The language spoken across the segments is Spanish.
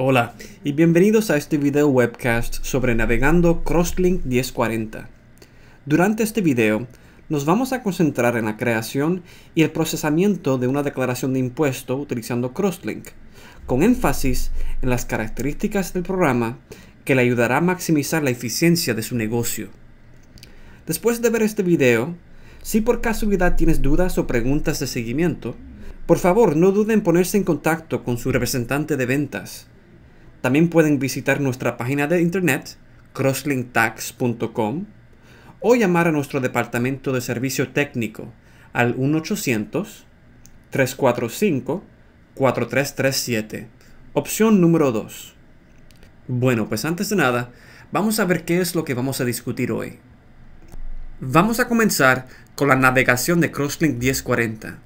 Hola y bienvenidos a este video webcast sobre navegando Crosslink 1040. Durante este video nos vamos a concentrar en la creación y el procesamiento de una declaración de impuesto utilizando Crosslink, con énfasis en las características del programa que le ayudará a maximizar la eficiencia de su negocio. Después de ver este video, si por casualidad tienes dudas o preguntas de seguimiento, por favor no duden en ponerse en contacto con su representante de ventas también pueden visitar nuestra página de internet crosslinktax.com o llamar a nuestro departamento de servicio técnico al 1-800-345-4337, opción número 2. Bueno, pues antes de nada, vamos a ver qué es lo que vamos a discutir hoy. Vamos a comenzar con la navegación de CrossLink 1040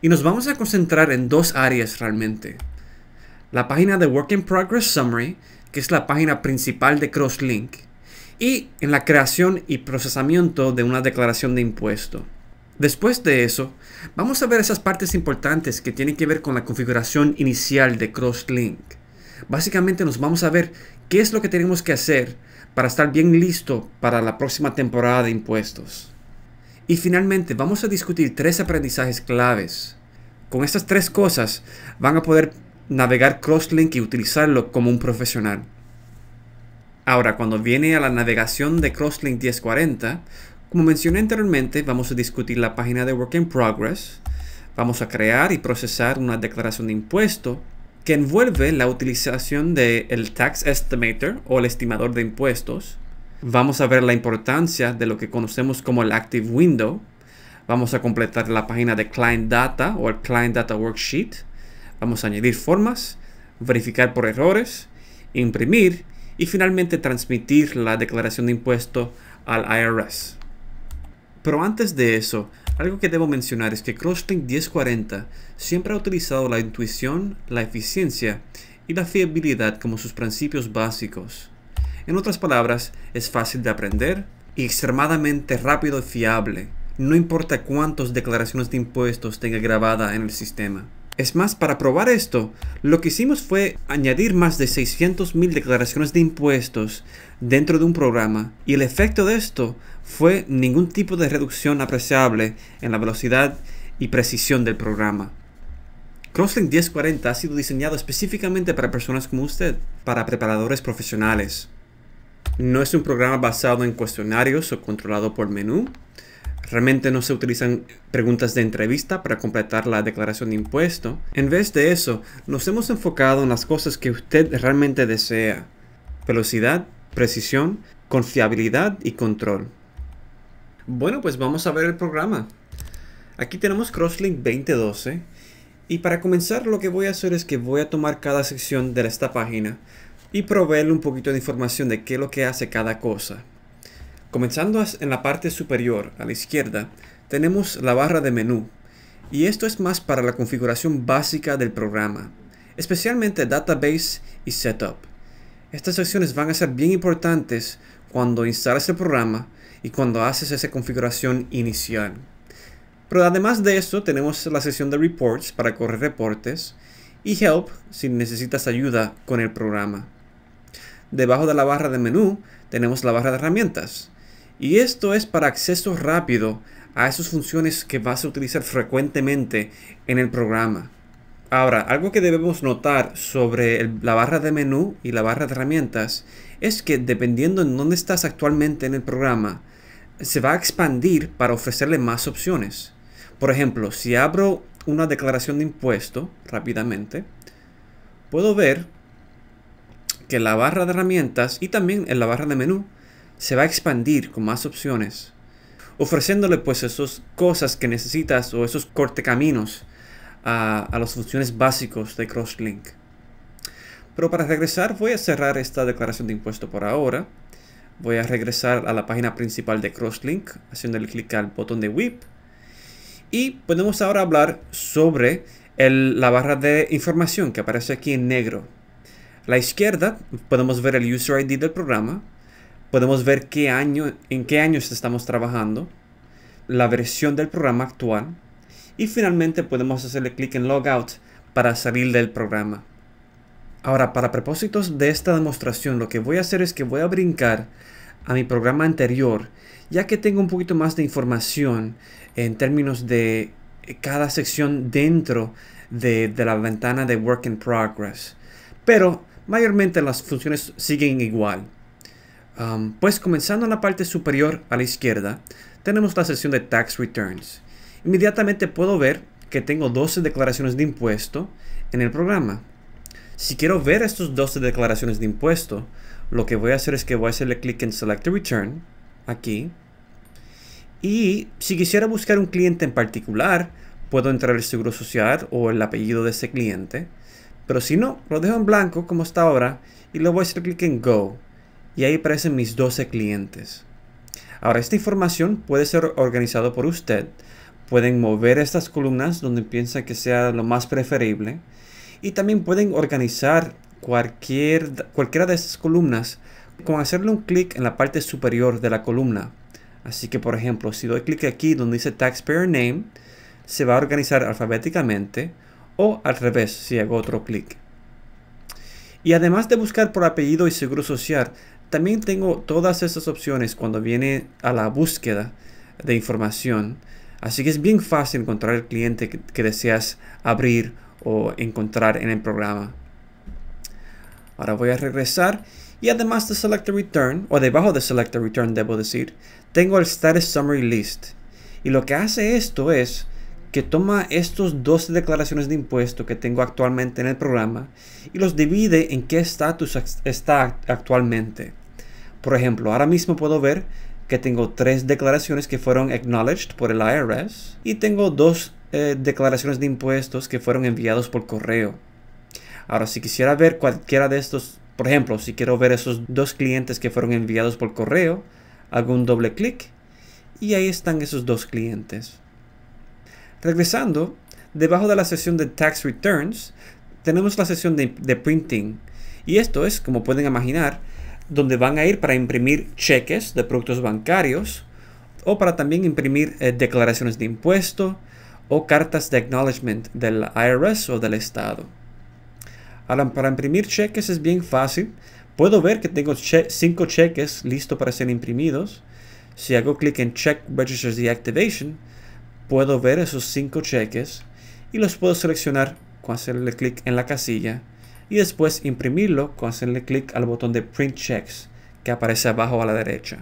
y nos vamos a concentrar en dos áreas realmente la página de Work in Progress Summary, que es la página principal de CrossLink, y en la creación y procesamiento de una declaración de impuesto. Después de eso, vamos a ver esas partes importantes que tienen que ver con la configuración inicial de CrossLink. Básicamente nos vamos a ver qué es lo que tenemos que hacer para estar bien listo para la próxima temporada de impuestos. Y finalmente vamos a discutir tres aprendizajes claves. Con estas tres cosas van a poder navegar Crosslink y utilizarlo como un profesional. Ahora, cuando viene a la navegación de Crosslink 1040, como mencioné anteriormente, vamos a discutir la página de Work in Progress, vamos a crear y procesar una declaración de impuesto que envuelve la utilización de el Tax Estimator o el estimador de impuestos. Vamos a ver la importancia de lo que conocemos como el Active Window. Vamos a completar la página de Client Data o el Client Data Worksheet Vamos a añadir formas, verificar por errores, imprimir y finalmente transmitir la declaración de impuesto al IRS. Pero antes de eso, algo que debo mencionar es que CrossLink 1040 siempre ha utilizado la intuición, la eficiencia y la fiabilidad como sus principios básicos. En otras palabras, es fácil de aprender y extremadamente rápido y fiable, no importa cuántas declaraciones de impuestos tenga grabada en el sistema. Es más, para probar esto, lo que hicimos fue añadir más de 600.000 declaraciones de impuestos dentro de un programa y el efecto de esto fue ningún tipo de reducción apreciable en la velocidad y precisión del programa. CrossLink 1040 ha sido diseñado específicamente para personas como usted, para preparadores profesionales. No es un programa basado en cuestionarios o controlado por menú, Realmente no se utilizan preguntas de entrevista para completar la declaración de impuesto. En vez de eso, nos hemos enfocado en las cosas que usted realmente desea. Velocidad, precisión, confiabilidad y control. Bueno, pues vamos a ver el programa. Aquí tenemos Crosslink 2012. Y para comenzar lo que voy a hacer es que voy a tomar cada sección de esta página y proveerle un poquito de información de qué es lo que hace cada cosa. Comenzando en la parte superior, a la izquierda, tenemos la barra de menú, y esto es más para la configuración básica del programa, especialmente Database y Setup. Estas secciones van a ser bien importantes cuando instalas el programa y cuando haces esa configuración inicial. Pero además de esto, tenemos la sección de Reports para correr reportes y Help si necesitas ayuda con el programa. Debajo de la barra de menú tenemos la barra de herramientas, y esto es para acceso rápido a esas funciones que vas a utilizar frecuentemente en el programa. Ahora, algo que debemos notar sobre la barra de menú y la barra de herramientas es que dependiendo en dónde estás actualmente en el programa, se va a expandir para ofrecerle más opciones. Por ejemplo, si abro una declaración de impuesto rápidamente, puedo ver que la barra de herramientas y también en la barra de menú se va a expandir con más opciones, ofreciéndole pues esas cosas que necesitas o esos cortecaminos a, a las funciones básicas de CrossLink. Pero para regresar voy a cerrar esta declaración de impuesto por ahora. Voy a regresar a la página principal de CrossLink haciéndole clic al botón de WIP. Y podemos ahora hablar sobre la barra de información que aparece aquí en negro. A la izquierda podemos ver el User ID del programa podemos ver qué año, en qué años estamos trabajando, la versión del programa actual y finalmente podemos hacerle clic en Logout para salir del programa. Ahora, para propósitos de esta demostración, lo que voy a hacer es que voy a brincar a mi programa anterior, ya que tengo un poquito más de información en términos de cada sección dentro de la ventana de Work in Progress. Pero mayormente las funciones siguen igual pues comenzando en la parte superior a la izquierda, tenemos la sección de Tax Returns. Inmediatamente puedo ver que tengo 12 declaraciones de impuesto en el programa. Si quiero ver estas 12 declaraciones de impuesto, lo que voy a hacer es que voy a hacerle clic en Select a Return, aquí. Y si quisiera buscar un cliente en particular, puedo entrar el seguro social o el apellido de ese cliente. Pero si no, lo dejo en blanco como está ahora y le voy a hacer clic en Go y ahí aparecen mis 12 clientes. Ahora, esta información puede ser organizada por usted. Pueden mover estas columnas donde piensa que sea lo más preferible. Y también pueden organizar cualquier, cualquiera de estas columnas con hacerle un clic en la parte superior de la columna. Así que, por ejemplo, si doy clic aquí donde dice Taxpayer Name, se va a organizar alfabéticamente o al revés si hago otro clic. Y además de buscar por apellido y seguro social, también tengo todas esas opciones cuando viene a la búsqueda de información. Así que es bien fácil encontrar el cliente que, deseas abrir o encontrar en el programa. Ahora voy a regresar y además de Select Return, o debajo de Select Return debo decir, tengo el Status Summary List. Y lo que hace esto es que toma estos 12 declaraciones de impuesto que tengo actualmente en el programa y los divide en qué estatus está actualmente. Por ejemplo, ahora mismo puedo ver que tengo tres declaraciones que fueron acknowledged por el IRS y tengo dos eh, declaraciones de impuestos que fueron enviados por correo. Ahora, si quisiera ver cualquiera de estos, por ejemplo, si quiero ver esos dos clientes que fueron enviados por correo, hago un doble clic y ahí están esos dos clientes. Regresando, debajo de la sesión de Tax Returns, tenemos la sesión de Printing. Y esto es, como pueden imaginar, donde van a ir para imprimir cheques de productos bancarios o para también imprimir eh, declaraciones de impuesto o cartas de acknowledgement del IRS o del Estado. Ahora, para imprimir cheques es bien fácil. Puedo ver que tengo cinco cheques listos para ser imprimidos. Si hago clic en Check Registers Deactivation, puedo ver esos cinco cheques y los puedo seleccionar con hacerle clic en la casilla y después imprimirlo con hacerle clic al botón de Print Checks que aparece abajo a la derecha.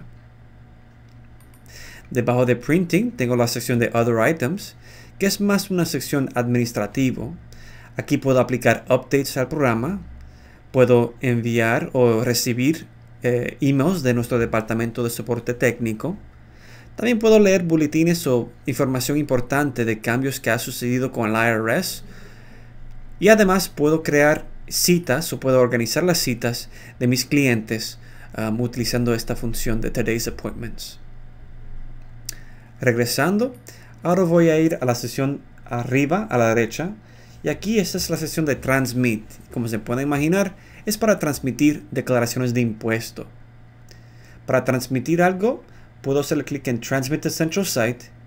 Debajo de Printing tengo la sección de Other Items, que es más una sección administrativo. Aquí puedo aplicar updates al programa, puedo enviar o recibir eh, emails de nuestro departamento de soporte técnico. También puedo leer boletines o información importante de cambios que ha sucedido con el IRS. Y además puedo crear citas o puedo organizar las citas de mis clientes um, utilizando esta función de Today's Appointments. Regresando, ahora voy a ir a la sesión arriba a la derecha y aquí esta es la sesión de Transmit. Como se puede imaginar, es para transmitir declaraciones de impuesto. Para transmitir algo, puedo hacer clic en Transmit Central Site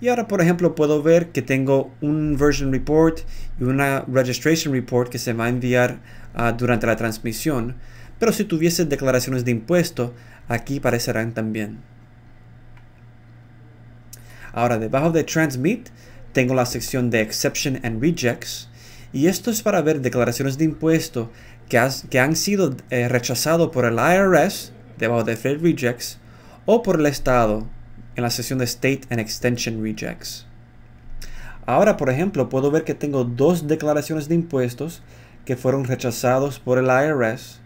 y ahora, por ejemplo, puedo ver que tengo un version report y una registration report que se va a enviar ah, durante la transmisión. Pero si tuviese declaraciones de impuesto, aquí aparecerán también. Ahora, debajo de Transmit, tengo la sección de Exception and Rejects. Y esto es para ver declaraciones de impuesto que, que han sido eh, rechazado rechazadas por el IRS, debajo de Fed Rejects, o por el Estado, en la sesión de State and Extension Rejects. Ahora, por ejemplo, puedo ver que tengo dos declaraciones de impuestos que fueron rechazados por el IRS.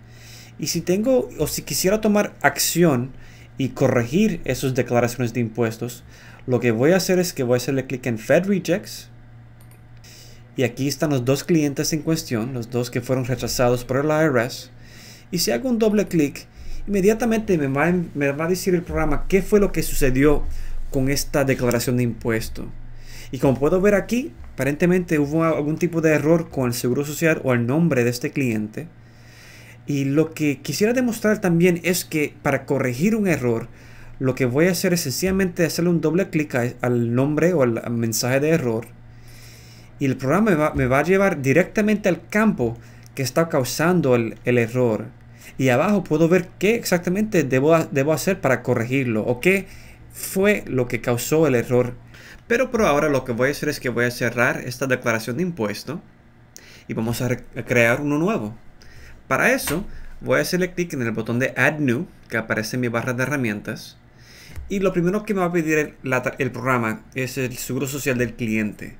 Y si tengo o si quisiera tomar acción y corregir esas declaraciones de impuestos, lo que voy a hacer es que voy a hacerle clic en Fed Rejects. Y aquí están los dos clientes en cuestión, los dos que fueron rechazados por el IRS. Y si hago un doble clic, Inmediatamente me va, a decir el programa qué fue lo que sucedió con esta declaración de impuesto. Y como puedo ver aquí, aparentemente hubo algún tipo de error con el seguro social o el nombre de este cliente. Y lo que quisiera demostrar también es que para corregir un error, lo que voy a hacer es sencillamente hacerle un doble clic al nombre o al mensaje de error. Y el programa me va, a llevar directamente al campo que está causando el error y abajo puedo ver qué exactamente debo, debo hacer para corregirlo o qué fue lo que causó el error. Pero por ahora lo que voy a hacer es que voy a cerrar esta declaración de impuesto y vamos a, crear uno nuevo. Para eso voy a hacerle clic en el botón de Add New que aparece en mi barra de herramientas. Y lo primero que me va a pedir el, programa es el seguro social del cliente.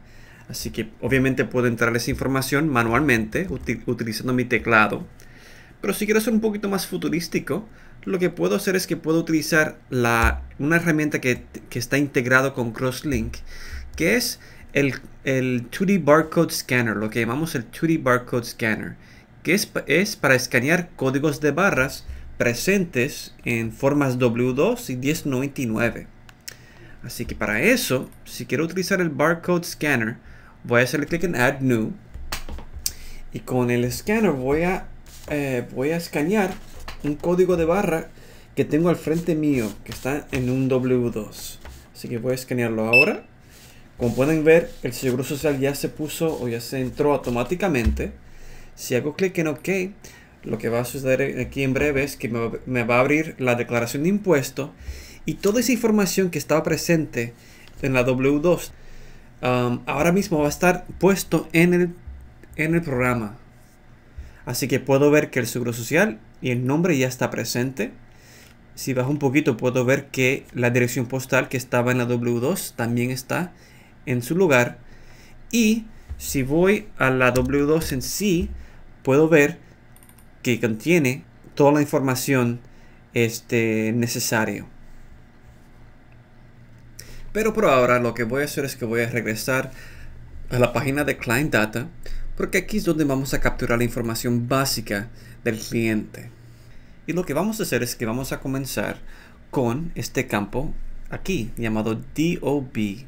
Así que obviamente puedo entrar esa información manualmente utilizando mi teclado pero si quiero ser un poquito más futurístico, lo que puedo hacer es que puedo utilizar la, una herramienta que, está integrado con Crosslink, que es el, 2D Barcode Scanner, lo que llamamos el 2D Barcode Scanner, que es, es para escanear códigos de barras presentes en formas W2 y 1099. Así que para eso, si quiero utilizar el Barcode Scanner, voy a hacerle clic en Add New. Y con el scanner voy a eh, voy a escanear un código de barra que tengo al frente mío, que está en un W2. Así que voy a escanearlo ahora. Como pueden ver, el Seguro Social ya se puso o ya se entró automáticamente. Si hago clic en OK, lo que va a suceder aquí en breve es que me va a abrir la declaración de impuesto y toda esa información que estaba presente en la W2 um, ahora mismo va a estar puesto en en el programa. Así que puedo ver que el seguro social y el nombre ya está presente. Si bajo un poquito puedo ver que la dirección postal que estaba en la W2 también está en su lugar. Y si voy a la W2 en sí, puedo ver que contiene toda la información este, necesaria. Pero por ahora lo que voy a hacer es que voy a regresar a la página de Client Data porque aquí es donde vamos a capturar la información básica del cliente. Y lo que vamos a hacer es que vamos a comenzar con este campo aquí llamado DOB.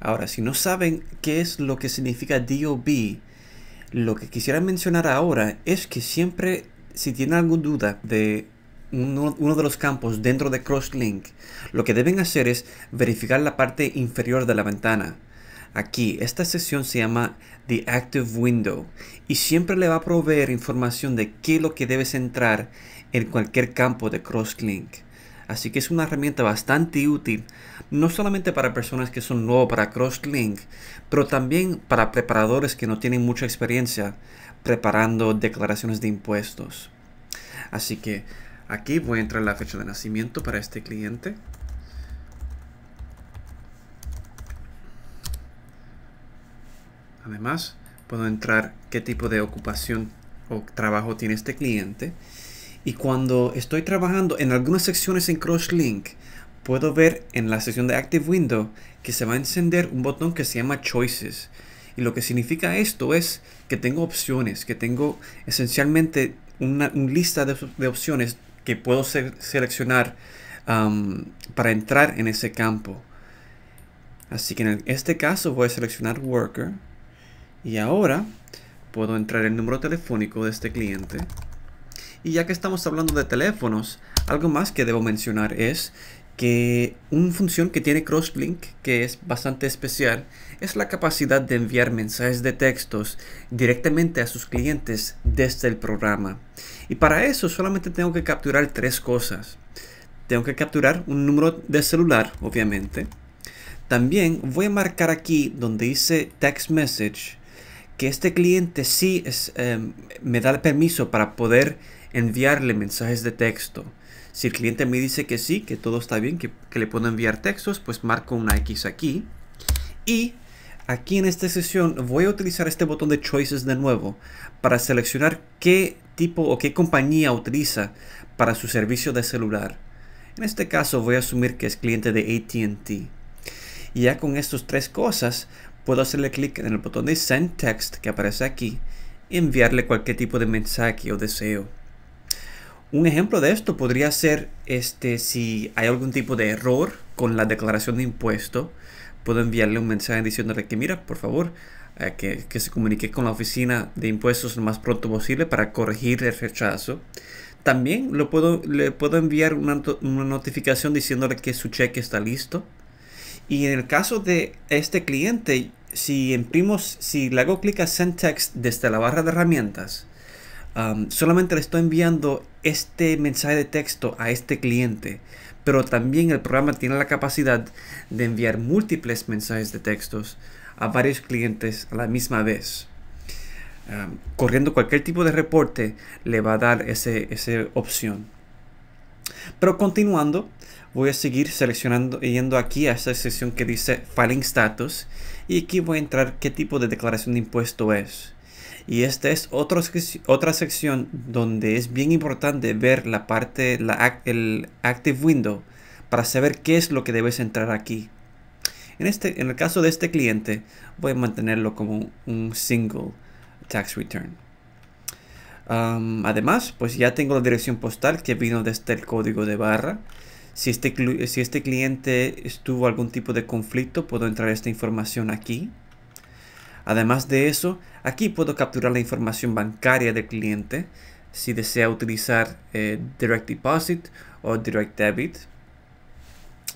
Ahora, si no saben qué es lo que significa DOB, lo que quisiera mencionar ahora es que siempre, si tienen alguna duda de uno, uno de los campos dentro de CrossLink, lo que deben hacer es verificar la parte inferior de la ventana aquí. Esta sesión se llama The Active Window y siempre le va a proveer información de qué es lo que debes entrar en cualquier campo de CrossLink. Así que es una herramienta bastante útil, no solamente para personas que son nuevos para CrossLink, pero también para preparadores que no tienen mucha experiencia preparando declaraciones de impuestos. Así que aquí voy a entrar la fecha de nacimiento para este cliente. Además, puedo entrar qué tipo de ocupación o trabajo tiene este cliente. Y cuando estoy trabajando en algunas secciones en CrossLink, puedo ver en la sección de Active Window que se va a encender un botón que se llama Choices. Y lo que significa esto es que tengo opciones, que tengo esencialmente una, lista de, opciones que puedo seleccionar para entrar en ese campo. Así que en este caso voy a seleccionar Worker y ahora puedo entrar el número telefónico de este cliente. Y ya que estamos hablando de teléfonos, algo más que debo mencionar es que una función que tiene Crosslink, que es bastante especial, es la capacidad de enviar mensajes de textos directamente a sus clientes desde el programa. Y para eso solamente tengo que capturar tres cosas. Tengo que capturar un número de celular, obviamente. También voy a marcar aquí donde dice text message que este cliente sí es, em, me da el permiso para poder enviarle mensajes de texto. Si el cliente me dice que sí, que todo está bien, que, que le puedo enviar textos, pues marco una X aquí. Y aquí en esta sesión voy a utilizar este botón de Choices de nuevo para seleccionar qué tipo o qué compañía utiliza para su servicio de celular. En este caso voy a asumir que es cliente de ATT. Y ya con estas tres cosas puedo hacerle clic en el botón de Send Text que aparece aquí y enviarle cualquier tipo de mensaje o deseo. Un ejemplo de esto podría ser este, si hay algún tipo de error con la declaración de impuesto, puedo enviarle un mensaje diciéndole que mira, por favor, eh, que, que, se comunique con la oficina de impuestos lo más pronto posible para corregir el rechazo. También lo puedo, le puedo enviar una, una notificación diciéndole que su cheque está listo. Y en el caso de este cliente, si si le hago clic a Send Text desde la barra de herramientas, um, solamente le estoy enviando este mensaje de texto a este cliente, pero también el programa tiene la capacidad de enviar múltiples mensajes de textos a varios clientes a la misma vez. Um, corriendo cualquier tipo de reporte le va a dar esa opción. Pero continuando, voy a seguir seleccionando, yendo aquí a esta sección que dice Filing Status y aquí voy a entrar qué tipo de declaración de impuesto es. Y esta es otra sección donde es bien importante ver la parte, el Active Window, para saber qué es lo que debes entrar aquí. En, este, en el caso de este cliente, voy a mantenerlo como un single tax return. Um, además, pues ya tengo la dirección postal que vino desde el código de barra. Este si este, cliente estuvo algún tipo de conflicto, puedo entrar esta información aquí. Además de eso, aquí puedo capturar la información bancaria del cliente si desea utilizar eh, Direct Deposit o Direct Debit.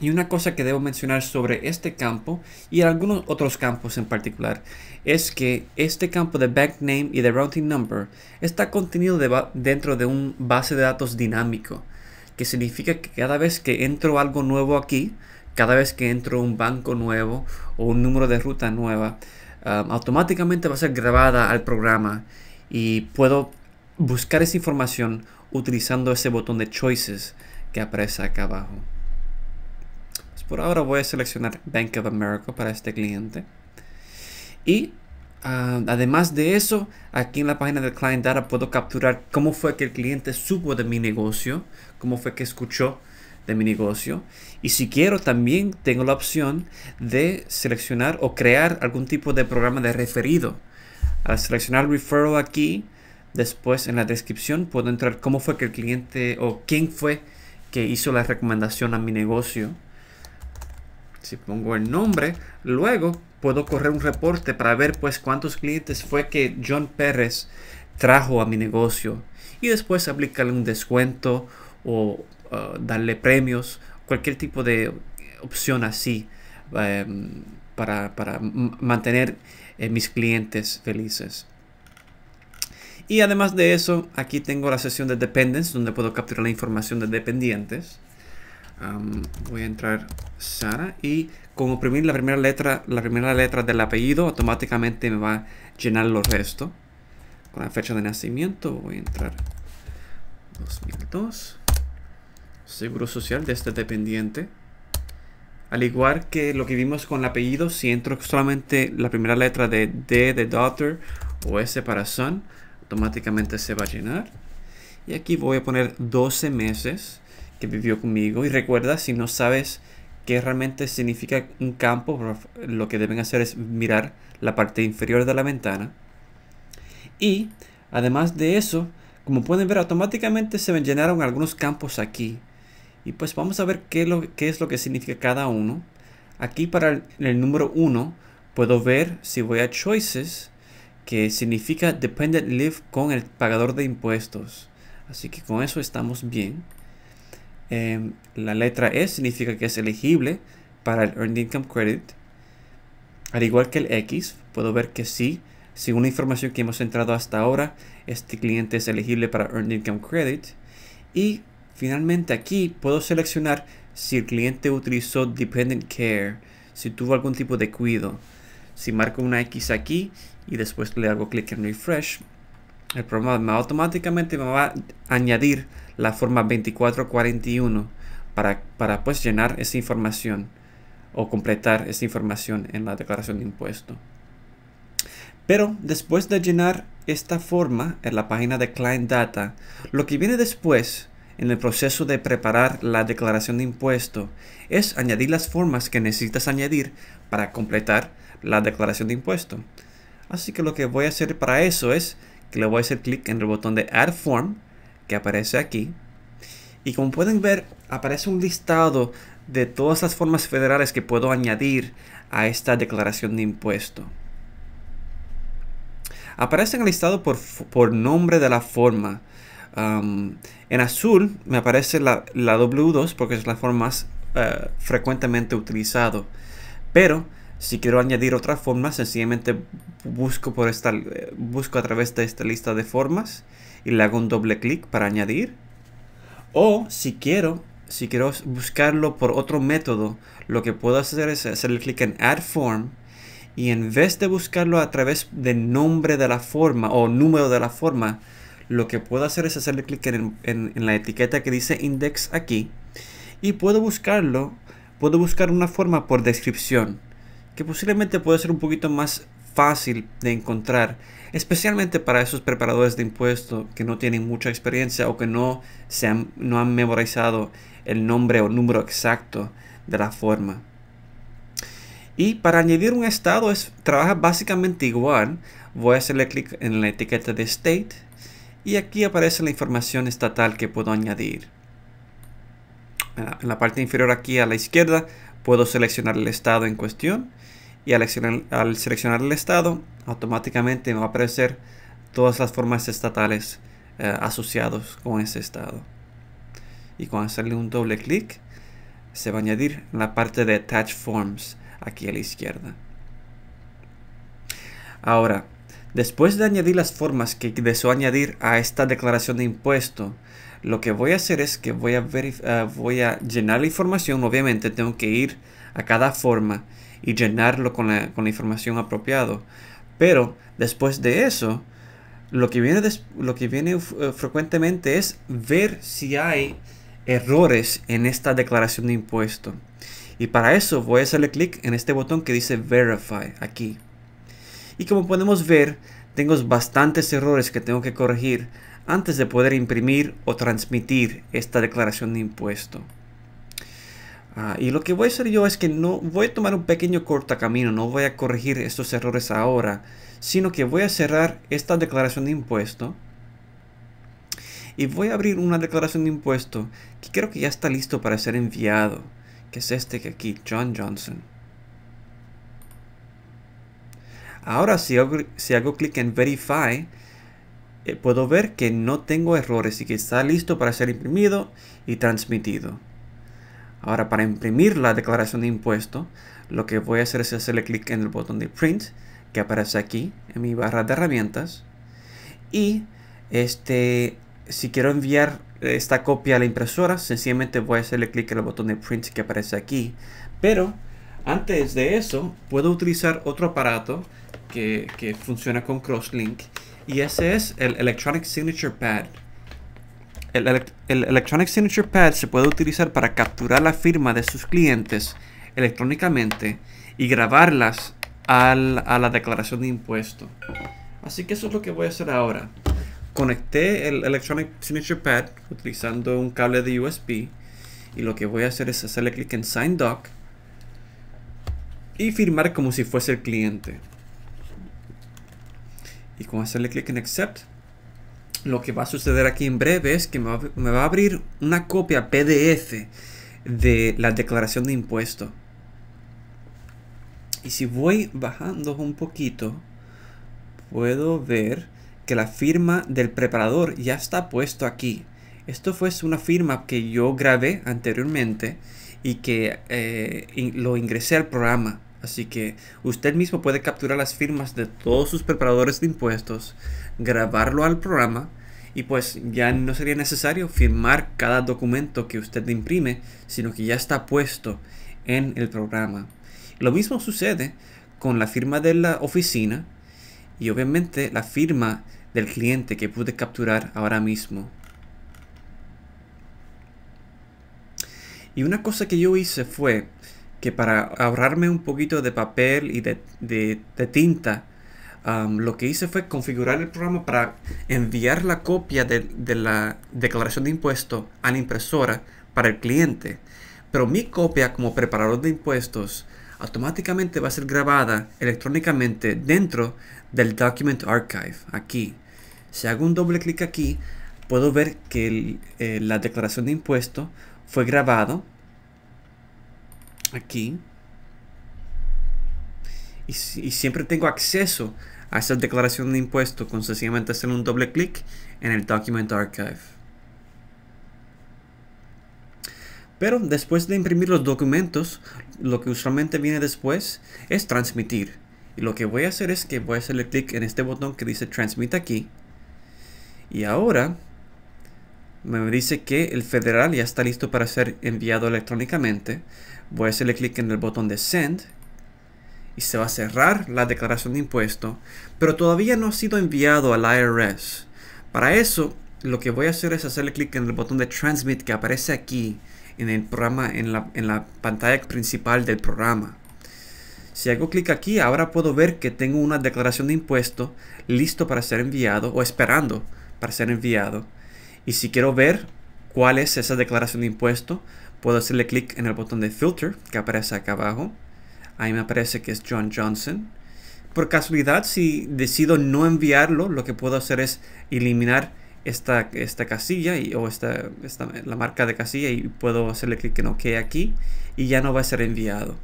Y una cosa que debo mencionar sobre este campo y algunos otros campos en particular es que este campo de Bank Name y de Routing Number está contenido dentro de un base de datos dinámico significa que cada vez que entro algo nuevo aquí, cada vez que entro un banco nuevo o un número de ruta nueva, um, automáticamente va a ser grabada al programa y puedo buscar esa información utilizando ese botón de choices que aparece acá abajo. Pues por ahora voy a seleccionar Bank of America para este cliente. Y um, además de eso, aquí en la página del Client Data puedo capturar cómo fue que el cliente supo de mi negocio, cómo fue que escuchó de mi negocio. Y si quiero, también tengo la opción de seleccionar o crear algún tipo de programa de referido. Al seleccionar referral aquí, después en la descripción puedo entrar cómo fue que el cliente o quién fue que hizo la recomendación a mi negocio. Si pongo el nombre, luego puedo correr un reporte para ver pues cuántos clientes fue que John Pérez trajo a mi negocio y después aplicarle un descuento o uh, darle premios, cualquier tipo de opción así em, para, mantener eh, mis clientes felices. Y además de eso, aquí tengo la sesión de dependents, donde puedo capturar la información de dependientes. voy a entrar Sara y con oprimir la primera letra, la primera letra del apellido, automáticamente me va a llenar los restos. Con la fecha de nacimiento voy a entrar 2002 seguro social de este dependiente. Al igual que lo que vimos con el apellido, si entro solamente la primera letra de D de daughter o S para son, automáticamente se va a llenar. Y aquí voy a poner 12 meses que vivió conmigo. Y recuerda, si no sabes qué realmente significa un campo, lo que deben hacer es mirar la parte inferior de la ventana. Y además de eso, como pueden ver, automáticamente se me llenaron algunos campos aquí. Y pues vamos a ver qué, es lo que significa cada uno. Aquí para el, número 1 puedo ver si voy a choices que significa dependent live con el pagador de impuestos. Así que con eso estamos bien. Em, la letra E significa que es elegible para el Earned Income Credit. Al igual que el X, puedo ver que sí, según la información que hemos entrado hasta ahora, este cliente es elegible para Earned Income Credit. Y Finalmente aquí puedo seleccionar si el cliente utilizó Dependent Care, si tuvo algún tipo de cuido. Si marco una X aquí y después le hago clic en Refresh, el programa automáticamente me va a añadir la forma 2441 para, para pues llenar esa información o completar esa información en la declaración de impuesto. Pero después de llenar esta forma en la página de Client Data, lo que viene después en el proceso de preparar la declaración de impuesto es añadir las formas que necesitas añadir para completar la declaración de impuesto. Así que lo que voy a hacer para eso es que le voy a hacer clic en el botón de Add Form que aparece aquí. Y como pueden ver, aparece un listado de todas las formas federales que puedo añadir a esta declaración de impuesto. Aparece en el listado por, por nombre de la forma en azul me aparece la, W2 porque es la forma más eh, frecuentemente utilizada. Pero si quiero añadir otra forma, sencillamente busco, por eh, busco a través de esta lista de formas y le hago un doble clic para añadir. O si quiero, si quiero buscarlo por otro método, lo que puedo hacer es hacerle clic en Add Form y en vez de buscarlo a través de nombre de la forma o número de la forma, lo que puedo hacer es hacerle clic en, la etiqueta que dice index aquí y puedo buscarlo, puedo buscar una forma por descripción que posiblemente puede ser un poquito más fácil de encontrar, especialmente para esos preparadores de impuestos que no tienen mucha experiencia o que no, se han, no han memorizado el nombre o número exacto de la forma. Y para añadir un estado es, trabaja básicamente igual. Voy a hacerle clic en la etiqueta de state y aquí aparece la información estatal que puedo añadir. En la parte inferior aquí a la izquierda puedo seleccionar el estado en cuestión y al, seleccionar el estado automáticamente me va a aparecer todas las formas estatales eh, asociados con ese estado. Y con hacerle un doble clic se va a añadir la parte de Attach Forms aquí a la izquierda. Ahora, Después de añadir las formas que deseo añadir a esta declaración de impuesto, lo que voy a hacer es que voy a, ah, voy a llenar la información. Obviamente tengo que ir a cada forma y llenarlo con la, información apropiada. Pero después de eso, lo que viene, lo que viene eh, frecuentemente es ver si hay errores en esta declaración de impuesto. Y para eso voy a hacerle clic en este botón que dice Verify aquí. Y como podemos ver, tengo bastantes errores que tengo que corregir antes de poder imprimir o transmitir esta declaración de impuesto. Ah, y lo que voy a hacer yo es que no voy a tomar un pequeño camino, no voy a corregir estos errores ahora, sino que voy a cerrar esta declaración de impuesto y voy a abrir una declaración de impuesto que creo que ya está listo para ser enviado, que es este que aquí, John Johnson. Ahora si hago, si hago clic en Verify, eh, puedo ver que no tengo errores y que está listo para ser imprimido y transmitido. Ahora para imprimir la declaración de impuesto, lo que voy a hacer es hacerle clic en el botón de Print que aparece aquí en mi barra de herramientas. Y este, si quiero enviar esta copia a la impresora, sencillamente voy a hacerle clic en el botón de Print que aparece aquí. Pero antes de eso, puedo utilizar otro aparato que, funciona con Crosslink. Y ese es el Electronic Signature Pad. El, Electronic Signature Pad se puede utilizar para capturar la firma de sus clientes electrónicamente y grabarlas a la declaración de impuesto. Así que eso es lo que voy a hacer ahora. Conecté el Electronic Signature Pad utilizando un cable de USB y lo que voy a hacer es hacerle clic en Sign Doc y firmar como si fuese el cliente y con hacerle clic en Accept, lo que va a suceder aquí en breve es que me va, a abrir una copia PDF de la declaración de impuesto. Y si voy bajando un poquito, puedo ver que la firma del preparador ya está puesto aquí. Esto fue una firma que yo grabé anteriormente y que eh, lo ingresé al programa. Así que usted mismo puede capturar las firmas de todos sus preparadores de impuestos, grabarlo al programa y pues ya no sería necesario firmar cada documento que usted imprime, sino que ya está puesto en el programa. Lo mismo sucede con la firma de la oficina y obviamente la firma del cliente que pude capturar ahora mismo. Y una cosa que yo hice fue que para ahorrarme un poquito de papel y de, tinta, lo que hice fue configurar el programa para enviar la copia de, la declaración de impuesto a la impresora para el cliente. Pero mi copia como preparador de impuestos automáticamente va a ser grabada electrónicamente dentro del Document Archive, aquí. Si hago un doble clic aquí, puedo ver que eh, la declaración de impuesto fue grabado aquí y, y, siempre tengo acceso a esa declaración de impuesto con sencillamente hacer un doble clic en el Document Archive. Pero después de imprimir los documentos, lo que usualmente viene después es transmitir. Y lo que voy a hacer es que voy a hacerle clic en este botón que dice Transmit aquí. Y ahora me dice que el federal ya está listo para ser enviado electrónicamente voy a hacerle clic en el botón de Send y se va a cerrar la declaración de impuesto, pero todavía no ha sido enviado al IRS. Para eso, lo que voy a hacer es hacerle clic en el botón de Transmit que aparece aquí en el programa, en la, la pantalla principal del programa. Si hago clic aquí, ahora puedo ver que tengo una declaración de impuesto listo para ser enviado o esperando para ser enviado. Y si quiero ver cuál es esa declaración de impuesto, Puedo hacerle clic en el botón de filter que aparece acá abajo. Ahí me aparece que es John Johnson. Por casualidad, si decido no enviarlo, lo que puedo hacer es eliminar esta, casilla y, o esta, la marca de casilla y puedo hacerle clic en OK aquí y ya no va a ser enviado.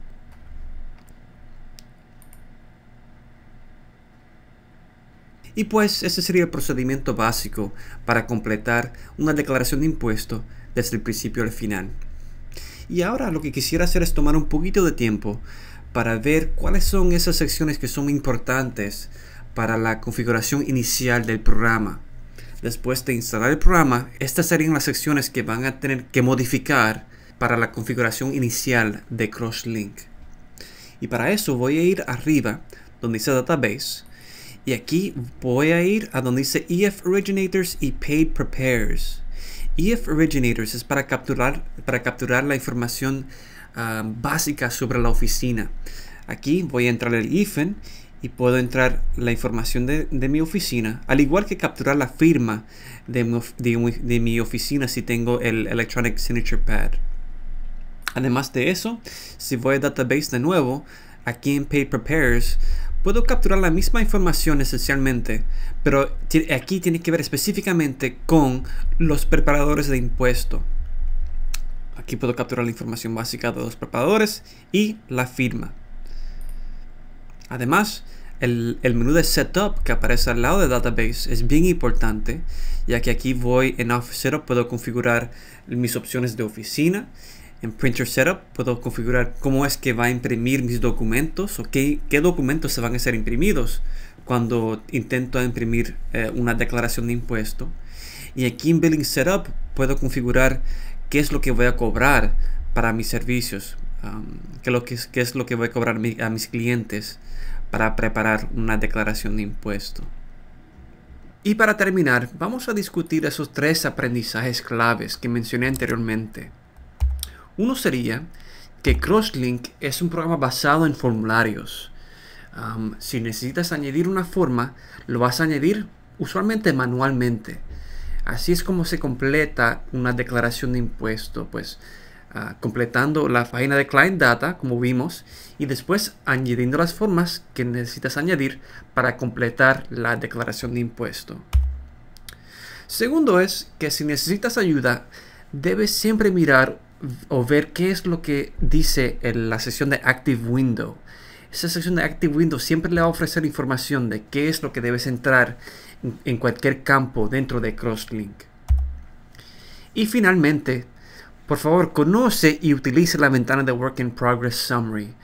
Y pues ese sería el procedimiento básico para completar una declaración de impuesto desde el principio al final. Y ahora lo que quisiera hacer es tomar un poquito de tiempo para ver cuáles son esas secciones que son importantes para la configuración inicial del programa. Después de instalar el programa, estas serían las secciones que van a tener que modificar para la configuración inicial de CrossLink. Y para eso voy a ir arriba donde dice Database y aquí voy a ir a donde dice EF Originators y Paid Prepares if e originators es para capturar, para capturar la información ah, básica sobre la oficina. Aquí voy a entrar el IFEN y puedo entrar la información de, mi oficina, al igual que capturar la firma de mi, oficina si tengo el Electronic Signature Pad. Además de eso, si voy a Database de nuevo, aquí en Pay Pairs puedo capturar la misma información esencialmente, pero aquí tiene que ver específicamente con los preparadores de impuesto. Aquí puedo capturar la información básica de los preparadores y la firma. Además, el, menú de Setup que aparece al lado de Database es bien importante, ya que aquí voy en Office puedo configurar mis opciones de oficina en Printer Setup puedo configurar cómo es que va a imprimir mis documentos o qué, qué documentos se van a ser imprimidos cuando intento imprimir eh, una declaración de impuesto. Y aquí en Billing Setup puedo configurar qué es lo que voy a cobrar para mis servicios, qué, lo que es, qué es lo que voy a cobrar a mis clientes para preparar una declaración de impuesto. Y para terminar, vamos a discutir esos tres aprendizajes claves que mencioné anteriormente. Uno sería que CrossLink es un programa basado en formularios. si necesitas añadir una forma, lo vas a añadir usualmente manualmente. Así es como se completa una declaración de impuesto, pues ah, completando la página de Client Data, como vimos, y después añadiendo las formas que necesitas añadir para completar la declaración de impuesto. Segundo es que si necesitas ayuda, debes siempre mirar o ver qué es lo que dice en la sección de Active Window. Esa sección de Active Window siempre le va a ofrecer información de qué es lo que debes entrar en, cualquier campo dentro de CrossLink. Y finalmente, por favor, conoce y utilice la ventana de Work in Progress Summary.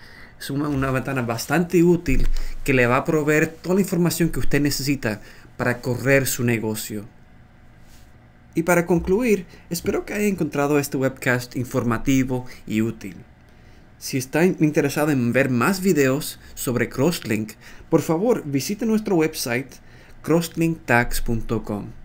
Es una ventana bastante útil que le va a proveer toda la información que usted necesita para correr su negocio. Y para concluir, espero que haya encontrado este webcast informativo y útil. Si está interesado en ver más videos sobre Crosslink, por favor visite nuestro website crosslinktax.com.